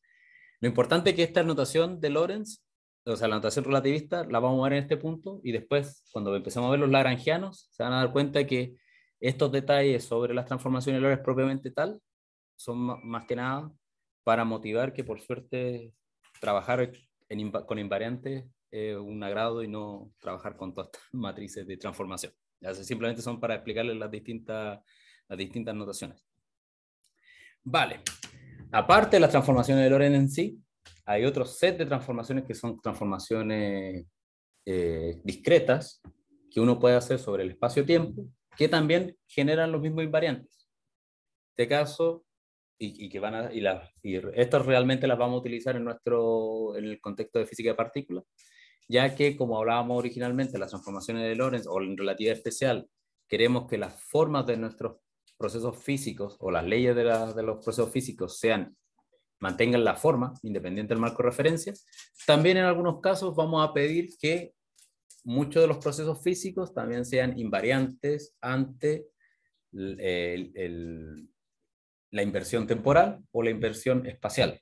Speaker 1: Lo importante es que esta anotación de Lorentz, o sea, la anotación relativista, la vamos a ver en este punto y después, cuando empecemos a ver los lagrangianos, se van a dar cuenta que estos detalles sobre las transformaciones de Lorentz propiamente tal son más que nada para motivar que, por suerte, trabajar con invariantes eh, un agrado y no trabajar con todas estas matrices de transformación. simplemente son para explicarles las distintas, las distintas notaciones. Vale, Aparte de las transformaciones de Lorentz en sí, hay otro set de transformaciones que son transformaciones eh, discretas que uno puede hacer sobre el espacio-tiempo, que también generan los mismos invariantes. En este caso, y, que van a, estas realmente las vamos a utilizar en, nuestro, en el contexto de física de partículas, ya que, como hablábamos originalmente, las transformaciones de Lorentz o en relatividad especial, queremos que las formas de nuestros procesos físicos o las leyes de, los procesos físicos sean mantengan la forma independiente del marco de referencia. También en algunos casos vamos a pedir que muchos de los procesos físicos también sean invariantes ante la inversión temporal o la inversión espacial.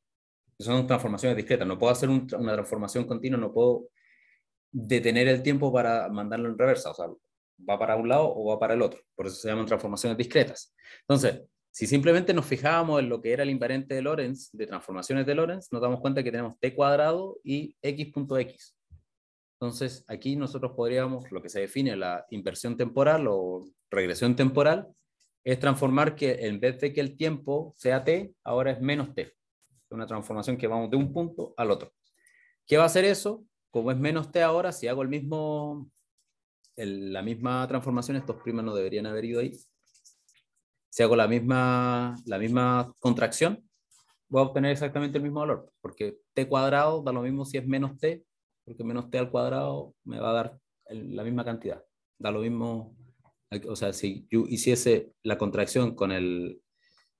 Speaker 1: Son transformaciones discretas. No puedo hacer una transformación continua, no puedo detener el tiempo para mandarlo en reversa. O sea, va para un lado o va para el otro. Por eso se llaman transformaciones discretas. Entonces, si simplemente nos fijábamos en lo que era el invariante de Lorentz, de transformaciones de Lorentz, nos damos cuenta que tenemos t cuadrado y X punto X. Entonces, aquí nosotros podríamos, lo que se define la inversión temporal o regresión temporal, es transformar que en vez de que el tiempo sea t, ahora es menos t. Una transformación que vamos de un punto al otro. ¿Qué va a hacer eso? Como es menos t ahora, si hago el mismo la misma transformación, estos primas no deberían haber ido ahí. Si hago la misma, la misma contracción, voy a obtener exactamente el mismo valor, porque t cuadrado da lo mismo si es menos t, porque menos t al cuadrado me va a dar la misma cantidad. Da lo mismo, o sea, si yo hiciese la contracción con el,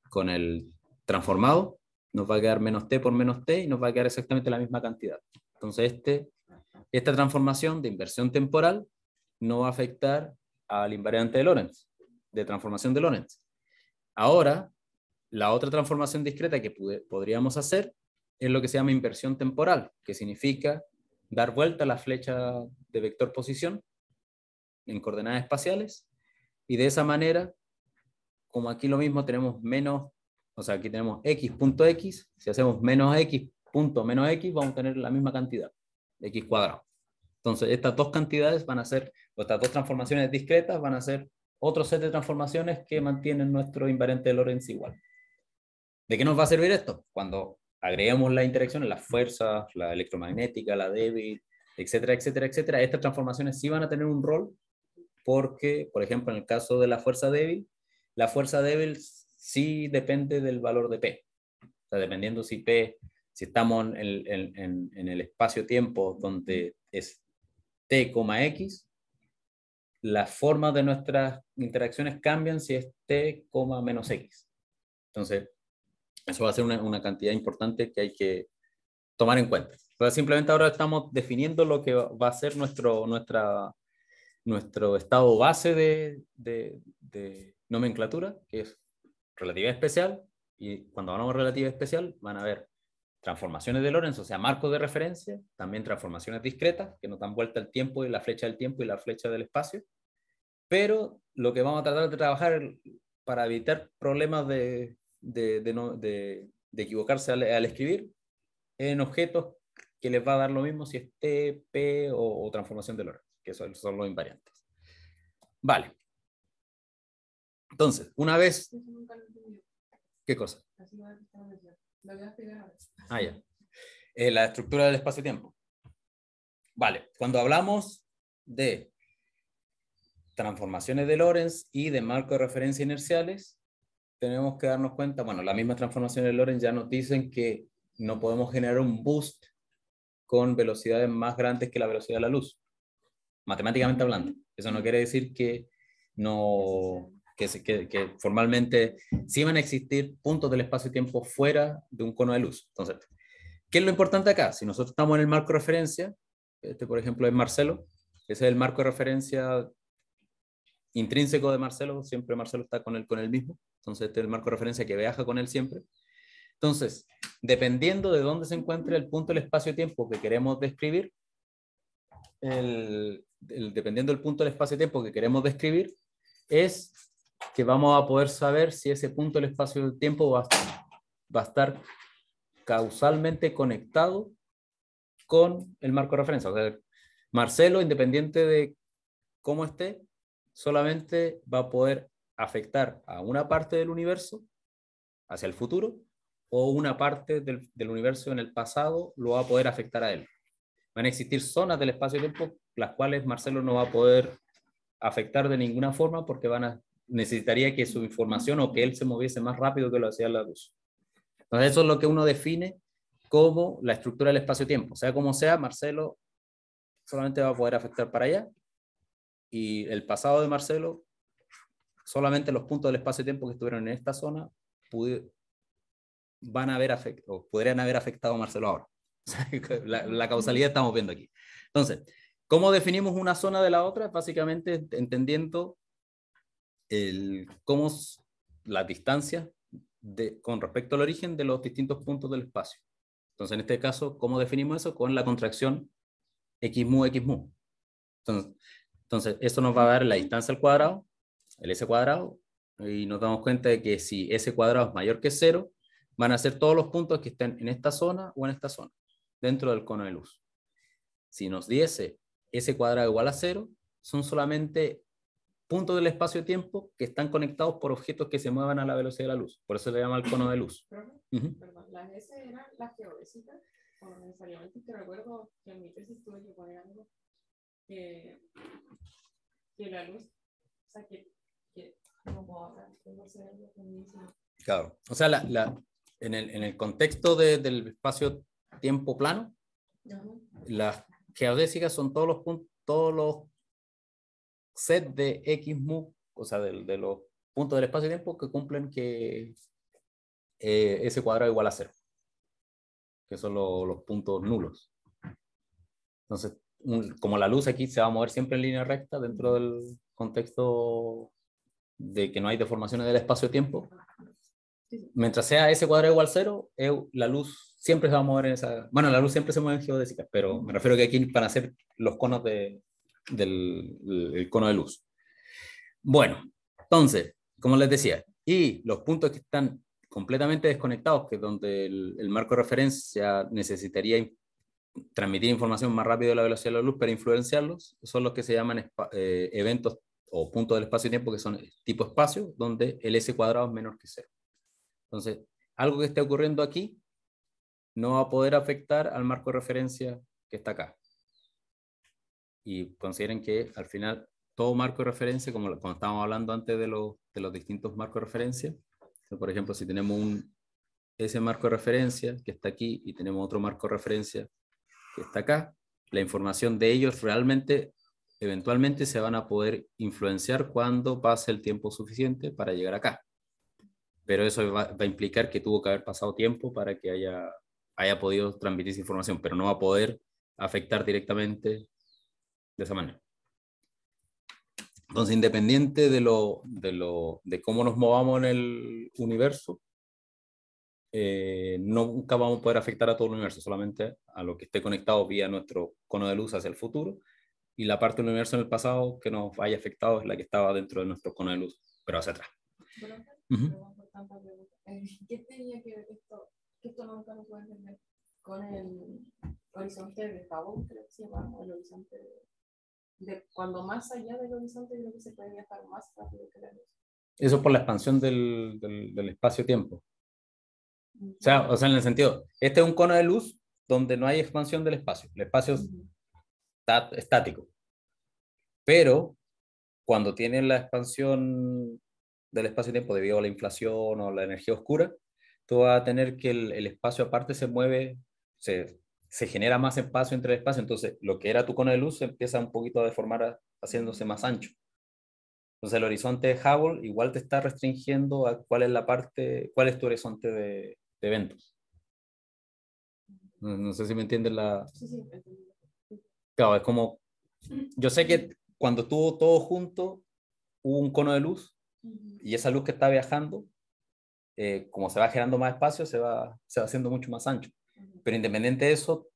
Speaker 1: con el transformado, nos va a quedar menos t por menos t y nos va a quedar exactamente la misma cantidad. Entonces, este, esta transformación de inversión temporal no va a afectar al invariante de Lorentz, de transformación de Lorentz. Ahora, la otra transformación discreta que podríamos hacer es lo que se llama inversión temporal, que significa dar vuelta a la flecha de vector posición en coordenadas espaciales y de esa manera, como aquí lo mismo tenemos menos, o sea, aquí tenemos x punto x, si hacemos menos x punto menos x, vamos a tener la misma cantidad, x cuadrado. Entonces, estas dos cantidades van a ser, o estas dos transformaciones discretas van a ser otro set de transformaciones que mantienen nuestro invariante de Lorentz igual. ¿De qué nos va a servir esto? Cuando agreguemos las interacciones, las fuerzas, la electromagnética, la débil, etcétera, etcétera, etcétera, estas transformaciones sí van a tener un rol porque, por ejemplo, en el caso de la fuerza débil, la fuerza débil sí depende del valor de P. O sea, dependiendo si P, si estamos en, en el espacio-tiempo donde es t, x, las formas de nuestras interacciones cambian si es t, menos x. Entonces, eso va a ser una, cantidad importante que hay que tomar en cuenta. simplemente ahora estamos definiendo lo que va a ser nuestro, nuestra, nuestro estado base de, nomenclatura, que es relatividad especial. Y cuando hablamos de relatividad especial, van a ver transformaciones de Lorentz, o sea, marcos de referencia, también transformaciones discretas, que nos dan vuelta el tiempo y la flecha del tiempo y la flecha del espacio. Pero lo que vamos a tratar de trabajar para evitar problemas de, equivocarse al, escribir en objetos que les va a dar lo mismo si es T, P o, transformación de Lorentz, que son, son los invariantes. Vale. Entonces, una vez... ¿Qué cosa? Ah, ya. Eh, la estructura del espacio-tiempo. Vale, cuando hablamos de transformaciones de Lorentz y de marco de referencia inerciales, tenemos que darnos cuenta, bueno, las mismas transformaciones de Lorentz ya nos dicen que no podemos generar un boost con velocidades más grandes que la velocidad de la luz, matemáticamente hablando. Eso no quiere decir que no, que, que, formalmente sí van a existir puntos del espacio tiempo fuera de un cono de luz. Entonces, ¿qué es lo importante acá? Si nosotros estamos en el marco de referencia, este por ejemplo es Marcelo, ese es el marco de referencia intrínseco de Marcelo, siempre Marcelo está con él, con mismo, entonces este es el marco de referencia que viaja con él siempre. Entonces, dependiendo de dónde se encuentre el punto del espacio-tiempo que queremos describir, dependiendo del punto del espacio-tiempo que queremos describir, es que vamos a poder saber si ese punto del espacio del tiempo va, va a estar causalmente conectado con el marco de referencia. O sea, Marcelo, independiente de cómo esté, solamente va a poder afectar a una parte del universo hacia el futuro o una parte del, del, universo en el pasado lo va a poder afectar a él. Van a existir zonas del espacio-tiempo las cuales Marcelo no va a poder afectar de ninguna forma porque van a necesitaría que su información o que él se moviese más rápido que lo hacía la luz. Entonces, eso es lo que uno define como la estructura del espacio-tiempo. Sea como sea, Marcelo solamente va a poder afectar para allá y el pasado de Marcelo, solamente los puntos del espacio-tiempo que estuvieron en esta zona van a haber afecto podrían haber afectado a Marcelo ahora. la, la causalidad estamos viendo aquí. Entonces, ¿cómo definimos una zona de la otra? Básicamente entendiendo el cómo las distancias con respecto al origen de los distintos puntos del espacio. Entonces, en este caso, ¿cómo definimos eso? Con la contracción x mu, x mu. Entonces, entonces, eso nos va a dar la distancia al cuadrado, el s cuadrado, y nos damos cuenta de que si s cuadrado es mayor que cero, van a ser todos los puntos que estén en esta zona o en esta zona, dentro del cono de luz. Si nos diese s cuadrado igual a cero, son solamente puntos del espacio-tiempo que están conectados por objetos que se muevan a la velocidad de la luz. Por eso se llama el cono de luz. Perdón, las S eran las geodésicas, o necesariamente te recuerdo que en mi tesis tuve que poner algo que, que la luz, o sea, que, que como que no sé, Claro, o sea, la, la, en, el, en, el, contexto de, del espacio-tiempo plano, las geodésicas son todos los puntos, todos los set de X mu, o sea, de, los puntos del espacio-tiempo que cumplen que eh, ese cuadrado igual a cero, que son los puntos nulos. Entonces, como la luz aquí se va a mover siempre en línea recta dentro del contexto de que no hay deformaciones del espacio-tiempo, mientras sea ese cuadrado igual a cero, eh, la luz siempre se va a mover en esa... Bueno, la luz siempre se mueve en geodésica, pero me refiero que aquí para a ser los conos de, del cono de luz. Bueno, entonces, como les decía, y los puntos que están completamente desconectados, que es donde el, marco de referencia necesitaría transmitir información más rápido de la velocidad de la luz para influenciarlos, son los que se llaman eh, eventos o puntos del espacio-tiempo, que son tipo espacio, donde el S cuadrado es menor que cero. Entonces, algo que esté ocurriendo aquí no va a poder afectar al marco de referencia que está acá y consideren que al final todo marco de referencia, como, estábamos hablando antes de, de los distintos marcos de referencia, por ejemplo, si tenemos un, ese marco de referencia que está aquí y tenemos otro marco de referencia que está acá, la información de ellos realmente, eventualmente se van a poder influenciar cuando pase el tiempo suficiente para llegar acá. Pero eso va, a implicar que tuvo que haber pasado tiempo para que haya, haya podido transmitir esa información, pero no va a poder afectar directamente de esa manera. Entonces, independiente de, lo, de, lo, de cómo nos movamos en el universo, eh, nunca vamos a poder afectar a todo el universo, solamente a lo que esté conectado vía nuestro cono de luz hacia el futuro y la parte del universo en el pasado que nos haya afectado es la que estaba dentro de nuestro cono de luz, pero hacia atrás. ¿Qué tenía que esto? esto nunca entender con el horizonte de que se llama, el horizonte de de cuando más allá del horizonte, se puede viajar más rápido que la luz. Eso por la expansión del, espacio-tiempo. O sea, en el sentido, este es un cono de luz donde no hay expansión del espacio. El espacio está estático. Pero cuando tiene la expansión del espacio-tiempo debido a la inflación o la energía oscura, tú vas a tener que el, el espacio aparte se mueve, se se genera más espacio entre el espacio, entonces lo que era tu cono de luz empieza un poquito a deformar haciéndose más ancho. Entonces el horizonte de Hubble igual te está restringiendo a cuál es la parte, cuál es tu horizonte de, eventos. No, sé si me entiendes la... Claro, es como... Yo sé que cuando estuvo todo junto, hubo un cono de luz y esa luz que está viajando, eh, como se va generando más espacio, se va, se va haciendo mucho más ancho. Pero independiente de eso,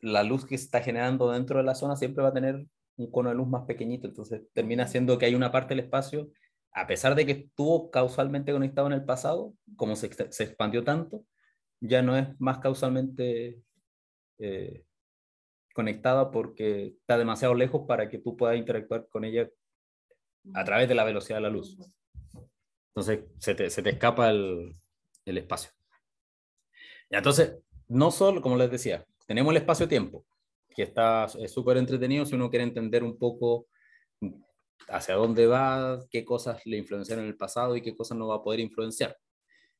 Speaker 1: la luz que está generando dentro de la zona siempre va a tener un cono de luz más pequeñito, entonces termina siendo que hay una parte del espacio, a pesar de que estuvo causalmente conectado en el pasado, como se, se expandió tanto, ya no es más causalmente eh, conectada porque está demasiado lejos para que tú puedas interactuar con ella a través de la velocidad de la luz. Entonces se te, se te escapa el, el espacio. Y entonces, no solo, como les decía, tenemos el espacio-tiempo, que está súper entretenido si uno quiere entender un poco hacia dónde va, qué cosas le influenciaron en el pasado y qué cosas no va a poder influenciar.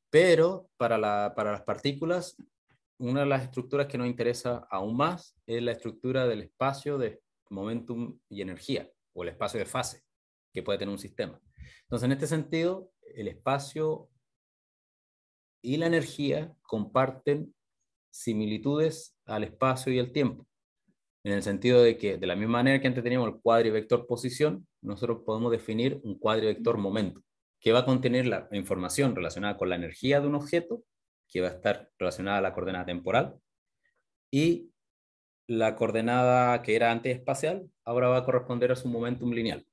Speaker 1: Pero para, para las partículas, una de las estructuras que nos interesa aún más es la estructura del espacio de momentum y energía, o el espacio de fase que puede tener un sistema. Entonces, en este sentido, el espacio y la energía comparten similitudes al espacio y al tiempo, en el sentido de que de la misma manera que antes teníamos el cuadrivector posición, nosotros podemos definir un cuadrivector momento, que va a contener la información relacionada con la energía de un objeto, que va a estar relacionada a la coordenada temporal, y la coordenada que era antes espacial, ahora va a corresponder a su momentum lineal.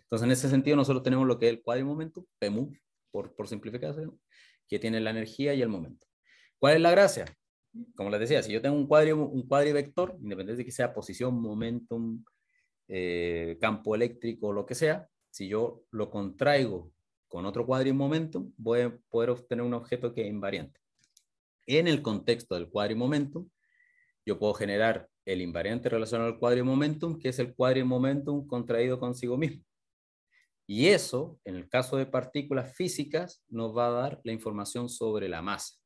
Speaker 1: Entonces, en ese sentido, nosotros tenemos lo que es el momento PMU, por, por simplificación, que tiene la energía y el momento. ¿Cuál es la gracia? Como les decía, si yo tengo un, cuadri, un cuadrivector, independientemente de que sea posición, momentum, eh, campo eléctrico, o lo que sea, si yo lo contraigo con otro momentum, voy a poder obtener un objeto que es invariante. En el contexto del momentum, yo puedo generar el invariante relacionado al momentum, que es el momentum contraído consigo mismo. Y eso, en el caso de partículas físicas, nos va a dar la información sobre la masa.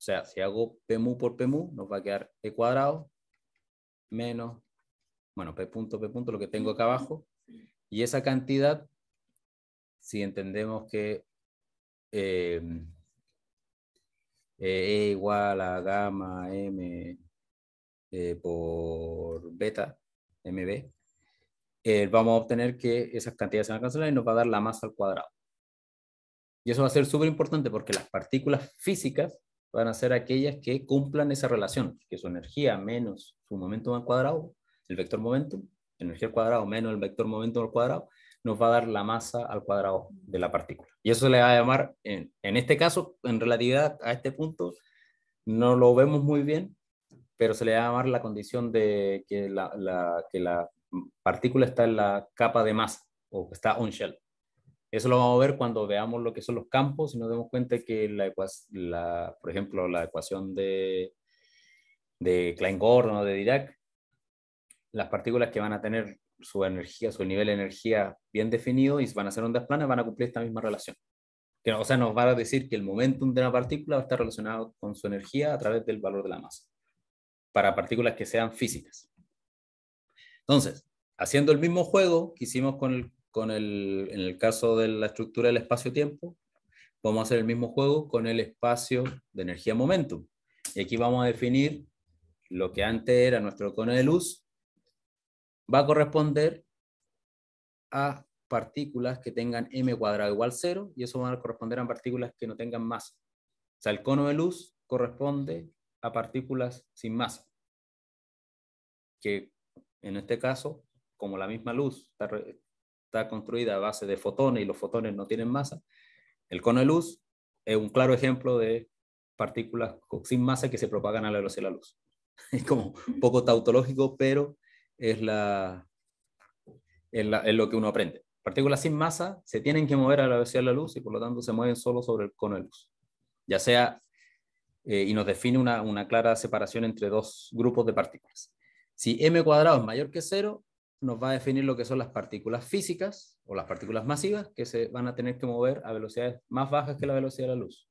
Speaker 1: O sea, si hago P por P mu, nos va a quedar E cuadrado menos, bueno, P punto, P punto, lo que tengo acá abajo. Y esa cantidad, si entendemos que eh, eh, E igual a gamma M eh, por beta, MB, vamos a obtener que esas cantidades se van a cancelar y nos va a dar la masa al cuadrado. Y eso va a ser súper importante porque las partículas físicas van a ser aquellas que cumplan esa relación, que su energía menos su momento al cuadrado, el vector momento, energía al cuadrado menos el vector momento al cuadrado, nos va a dar la masa al cuadrado de la partícula. Y eso se le va a llamar, en, este caso, en relatividad a este punto, no lo vemos muy bien, pero se le va a llamar la condición de que la, que la partícula está en la capa de masa o está on shell. Eso lo vamos a ver cuando veamos lo que son los campos y nos demos cuenta que, la, por ejemplo, la ecuación de, de Klein-Gordon o de Dirac, las partículas que van a tener su energía, su nivel de energía bien definido y van a ser ondas planas, van a cumplir esta misma relación. Que, o sea, nos van a decir que el momentum de una partícula va a estar relacionado con su energía a través del valor de la masa, para partículas que sean físicas. Entonces, haciendo el mismo juego que hicimos con el en el caso de la estructura del espacio-tiempo, vamos a hacer el mismo juego con el espacio de energía momento Y aquí vamos a definir lo que antes era nuestro cono de luz, va a corresponder a partículas que tengan m cuadrado igual cero, y eso va a corresponder a partículas que no tengan masa. O sea, el cono de luz corresponde a partículas sin masa, que en este caso, como la misma luz está, está construida a base de fotones y los fotones no tienen masa. El cono de luz es un claro ejemplo de partículas sin masa que se propagan a la velocidad de la luz. Es como un poco tautológico, pero es, la, es, lo que uno aprende. Partículas sin masa se tienen que mover a la velocidad de la luz y por lo tanto se mueven solo sobre el cono de luz. Ya sea, eh, y nos define una, una clara separación entre dos grupos de partículas. Si m cuadrado es mayor que cero, nos va a definir lo que son las partículas físicas o las partículas masivas que se van a tener que mover a velocidades más bajas que la velocidad de la luz.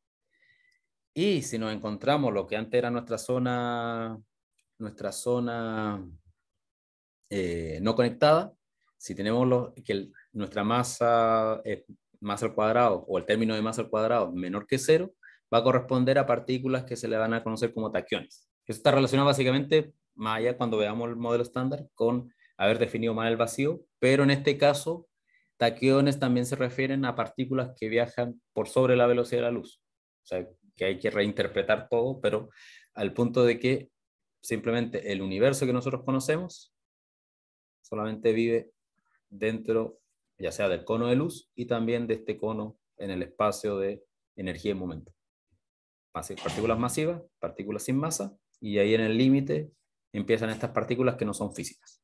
Speaker 1: Y si nos encontramos lo que antes era nuestra zona, nuestra zona eh, no conectada, si tenemos lo, que nuestra masa, es eh, masa al cuadrado o el término de masa al cuadrado menor que cero, va a corresponder a partículas que se le van a conocer como taquiones. Eso está relacionado básicamente, más allá cuando veamos el modelo estándar, con haber definido mal el vacío, pero en este caso, taquiones también se refieren a partículas que viajan por sobre la velocidad de la luz. O sea, que hay que reinterpretar todo, pero al punto de que simplemente el universo que nosotros conocemos solamente vive dentro, ya sea del cono de luz y también de este cono en el espacio de energía y momento. Partículas masivas, partículas sin masa, y ahí en el límite empiezan estas partículas que no son físicas.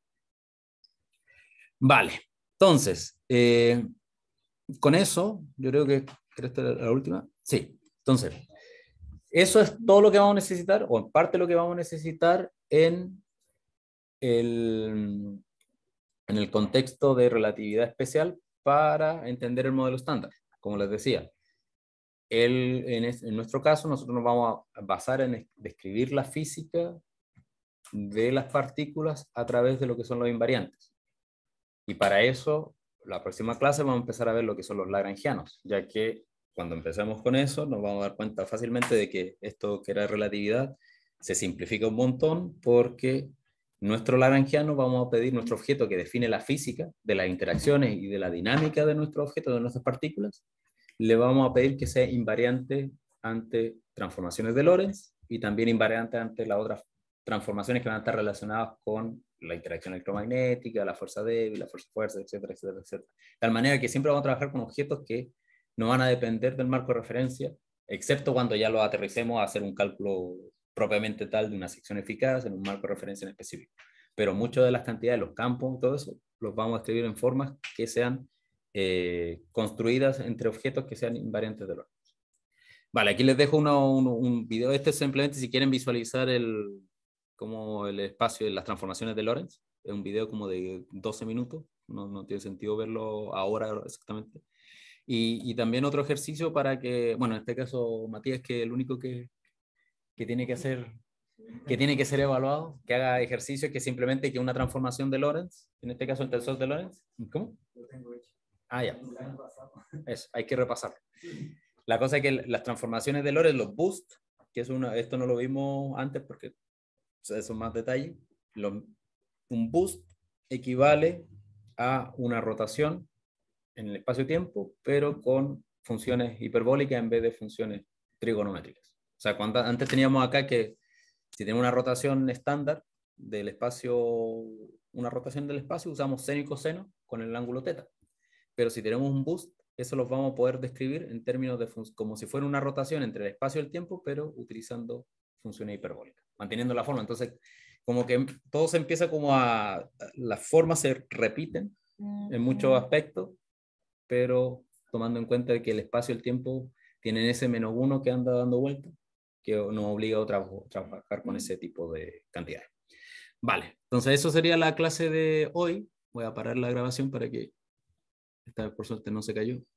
Speaker 1: Vale, entonces, eh, con eso, yo creo que, ¿crees que la última? Sí, entonces, eso es todo lo que vamos a necesitar, o en parte lo que vamos a necesitar en el, en el contexto de relatividad especial para entender el modelo estándar, como les decía. en, nuestro caso, nosotros nos vamos a basar en describir la física de las partículas a través de lo que son los invariantes. Y para eso, la próxima clase vamos a empezar a ver lo que son los lagrangianos, ya que cuando empecemos con eso nos vamos a dar cuenta fácilmente de que esto que era relatividad se simplifica un montón porque nuestro lagrangiano vamos a pedir nuestro objeto que define la física de las interacciones y de la dinámica de nuestro objeto, de nuestras partículas, le vamos a pedir que sea invariante ante transformaciones de Lorentz y también invariante ante la otra transformaciones que van a estar relacionadas con la interacción electromagnética, la fuerza débil, la fuerza fuerza, etcétera, etcétera, etcétera. De tal manera que siempre vamos a trabajar con objetos que no van a depender del marco de referencia, excepto cuando ya lo aterricemos a hacer un cálculo propiamente tal de una sección eficaz en un marco de referencia en específico. Pero muchas de las cantidades, los campos, todo eso, los vamos a escribir en formas que sean eh, construidas entre objetos que sean invariantes del orden. Vale, aquí les dejo un, un, video. Este es simplemente si quieren visualizar el, como el espacio de las transformaciones de Lorenz. Es un video como de 12 minutos, no, tiene sentido verlo ahora exactamente. Y, también otro ejercicio para que, bueno, en este caso Matías, que el único que, tiene que hacer que tiene que ser evaluado, que haga ejercicio que simplemente que una transformación de Lorentz, en este caso el tensor de Lorenz ¿cómo? Ah, ya. Eso, hay que repasar. La cosa es que las transformaciones de Lorentz, los boost, que es una, esto no lo vimos antes porque eso más detalle, un boost equivale a una rotación en el espacio-tiempo, pero con funciones hiperbólicas en vez de funciones trigonométricas. O sea, antes teníamos acá que si tenemos una rotación estándar del espacio, una rotación del espacio, usamos seno y coseno con el ángulo teta. Pero si tenemos un boost, eso lo vamos a poder describir en términos de como si fuera una rotación entre el espacio y el tiempo, pero utilizando funciones hiperbólicas manteniendo la forma. Entonces, como que todo se empieza como a, las formas se repiten en muchos aspectos, pero tomando en cuenta que el espacio y el tiempo tienen ese menos uno que anda dando vuelta, que nos obliga a trabajar con ese tipo de cantidades. Vale, entonces eso sería la clase de hoy. Voy a parar la grabación para que esta vez por suerte no se cayó.